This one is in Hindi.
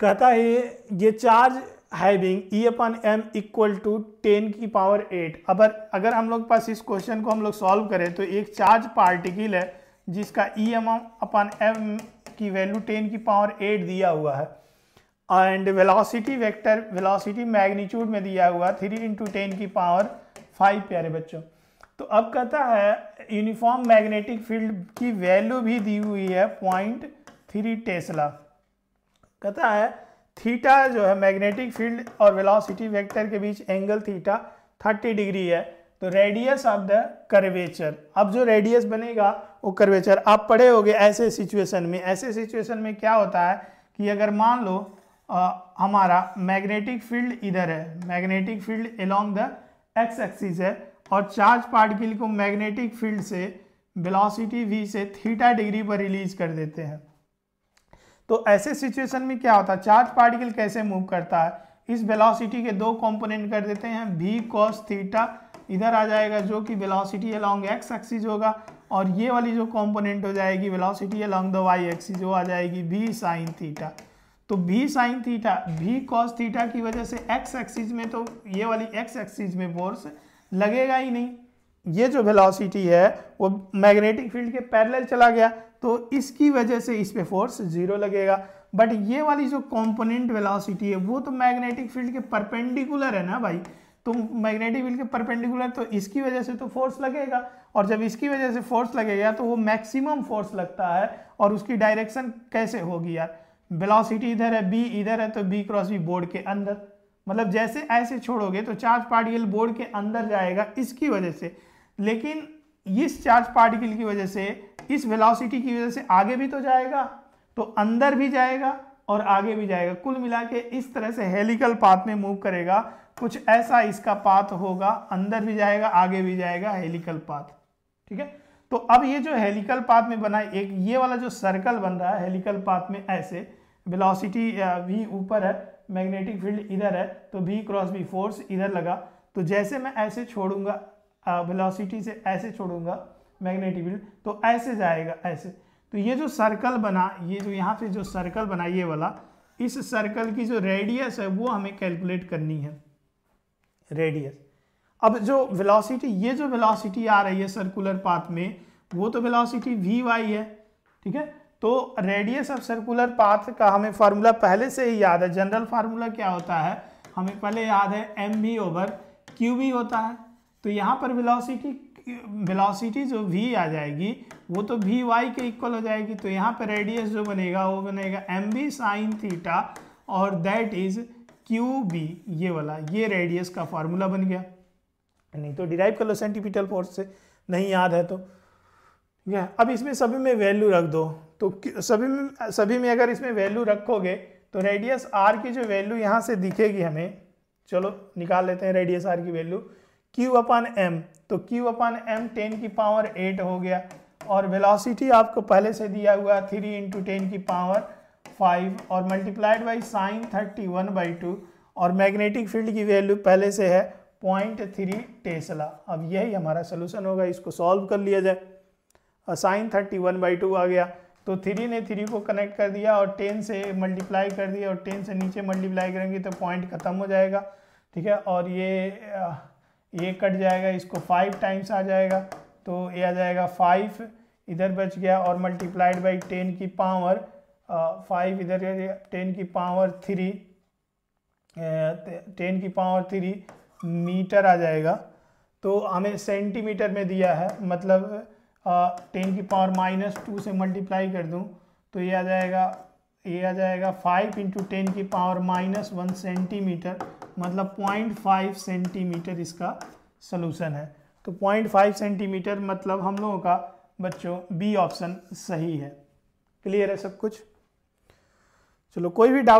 कहता है ये charge having e upon m equal to ten की पावर एट अब अगर हम लोग पास इस क्वेश्चन को हम लोग सॉल्व करें तो एक चार्ज पार्टिकल है जिसका ई एम अपन एम की वैल्यू टेन की पावर एट दिया हुआ है and velocity vector velocity magnitude में दिया हुआ थ्री इंटू टेन की पावर फाइव प्यारे बच्चों तो अब कहता है यूनिफॉर्म मैग्नेटिक फील्ड की वैल्यू भी दी हुई है पॉइंट थ्री टेस्ला कहता है थीटा जो है मैग्नेटिक फील्ड और वेलोसिटी वेक्टर के बीच एंगल थीटा 30 डिग्री है तो रेडियस ऑफ द कर्वेचर अब जो रेडियस बनेगा वो कर्वेचर आप पढ़े होगे ऐसे सिचुएशन में ऐसे सिचुएशन में क्या होता है कि अगर मान लो आ, हमारा मैग्नेटिक फील्ड इधर है magnetic field along the x axis है और चार्ज पार्टिकल को मैग्नेटिक फील्ड से वेलोसिटी वी से थीटा डिग्री पर रिलीज कर देते हैं तो ऐसे सिचुएशन में क्या होता है चार्ज पार्टिकल कैसे मूव करता है इस वेलोसिटी के दो कंपोनेंट कर देते हैं वी कॉस थीटा इधर आ जाएगा जो कि वेलोसिटी अलॉन्ग एक्स एक्सिस होगा और ये वाली जो कंपोनेंट हो जाएगी velocity along the y axis वो आ जाएगी वी साइन थीटा तो भी sine theta v cos theta की वजह से एक्स एक्सिस में तो ये वाली एक्स एक्सिस में फोर्स लगेगा ही नहीं ये जो वेलोसिटी है वो मैग्नेटिक फील्ड के पैरेलल चला गया तो इसकी वजह से इस पे फोर्स जीरो लगेगा बट ये वाली जो कंपोनेंट वेलोसिटी है वो तो मैग्नेटिक फील्ड के परपेंडिकुलर है ना भाई तो मैग्नेटिक फील्ड के परपेंडिकुलर तो इसकी वजह से तो फोर्स लगेगा और जब इसकी वजह से फोर्स लगेगा तो वो मैक्सिमम फोर्स लगता है और उसकी डायरेक्शन कैसे होगी यार वेलोसिटी इधर है बी इधर है तो बी क्रॉस बी बोर्ड के अंदर मतलब जैसे ऐसे छोड़ोगे तो चार्ज पार्टिकल बोर्ड के अंदर जाएगा इसकी वजह से लेकिन इस चार्ज पार्टिकल की वजह से इस वेलोसिटी की वजह से आगे भी तो जाएगा तो अंदर भी जाएगा और आगे भी जाएगा कुल मिला के इस तरह से हेलिकल पाथ में मूव करेगा कुछ ऐसा इसका पाथ होगा अंदर भी जाएगा आगे भी जाएगा हेलिकल पाथ ठीक है तो अब ये जो हेलिकल पाथ में बना एक ये वाला जो सर्कल बन रहा है हेलिकल पाथ में ऐसे वेलोसिटी वी ऊपर है मैग्नेटिक फील्ड इधर है तो वी क्रॉस वी फोर्स इधर लगा तो जैसे मैं ऐसे छोड़ूंगा वेलोसिटी से ऐसे छोड़ूंगा मैग्नेटिक फील्ड तो ऐसे जाएगा ऐसे तो ये जो सर्कल बना ये जो यहाँ से जो सर्कल बना ये वाला इस सर्कल की जो रेडियस है वो हमें कैलकुलेट करनी है रेडियस अब जो वेलोसिटी ये जो वेलोसिटी आ रही है सर्कुलर पाथ में वो तो वेलोसिटी वी वाई है ठीक है तो रेडियस ऑफ सर्कुलर पाथ का हमें फार्मूला पहले से ही याद है जनरल फार्मूला क्या होता है हमें पहले याद है m v over q v होता है तो यहाँ पर वेलोसिटी वेलोसिटी जो वी आ जाएगी वो तो वी वाई के इक्वल हो जाएगी तो यहाँ पर रेडियस जो बनेगा वो बनेगा एम बी साइन थीटा और दैट इज क्यू बी ये वाला ये रेडियस का फार्मूला बन गया नहीं तो डिराइव कर लो सेंटिपिटल फोर्स से नहीं याद है तो ठीक है अब इसमें सभी में वैल्यू रख दो तो सभी में सभी में अगर इसमें वैल्यू रखोगे तो रेडियस आर की जो वैल्यू यहाँ से दिखेगी हमें चलो निकाल लेते हैं रेडियस आर की वैल्यू क्यू अपान एम तो क्यू अपान एम टेन की पावर एट हो गया और वेलोसिटी आपको पहले से दिया हुआ थ्री इंटू टेन की पावर फाइव और multiplied by sine thirty one by two और मैग्नेटिक फील्ड की वैल्यू पहले से है पॉइंट थ्री टेस्ला अब यही हमारा सोल्यूशन होगा इसको सॉल्व कर लिया जाए और sine thirty one by two आ गया तो थ्री ने थ्री को कनेक्ट कर दिया और टेन से मल्टीप्लाई कर दिया और टेन से नीचे मल्टीप्लाई करेंगे तो पॉइंट ख़त्म हो जाएगा ठीक है और ये ये कट जाएगा इसको फाइव टाइम्स आ जाएगा तो ये आ जाएगा फाइव इधर बच गया और मल्टीप्लाइड बाई टेन की पावर फाइव इधर टेन की पावर थ्री टेन की पावर थ्री मीटर आ जाएगा तो हमें सेंटीमीटर में दिया है मतलब टेन की पावर माइनस टू से मल्टीप्लाई कर दूं तो ये आ जाएगा ये आ जाएगा फाइव इंटू टेन की पावर माइनस वन सेंटीमीटर मतलब पॉइंट फाइव सेंटीमीटर इसका सलूशन है तो पॉइंट फाइव सेंटीमीटर मतलब हम लोगों का बच्चों बी ऑप्शन सही है क्लियर है सब कुछ चलो कोई भी डाउट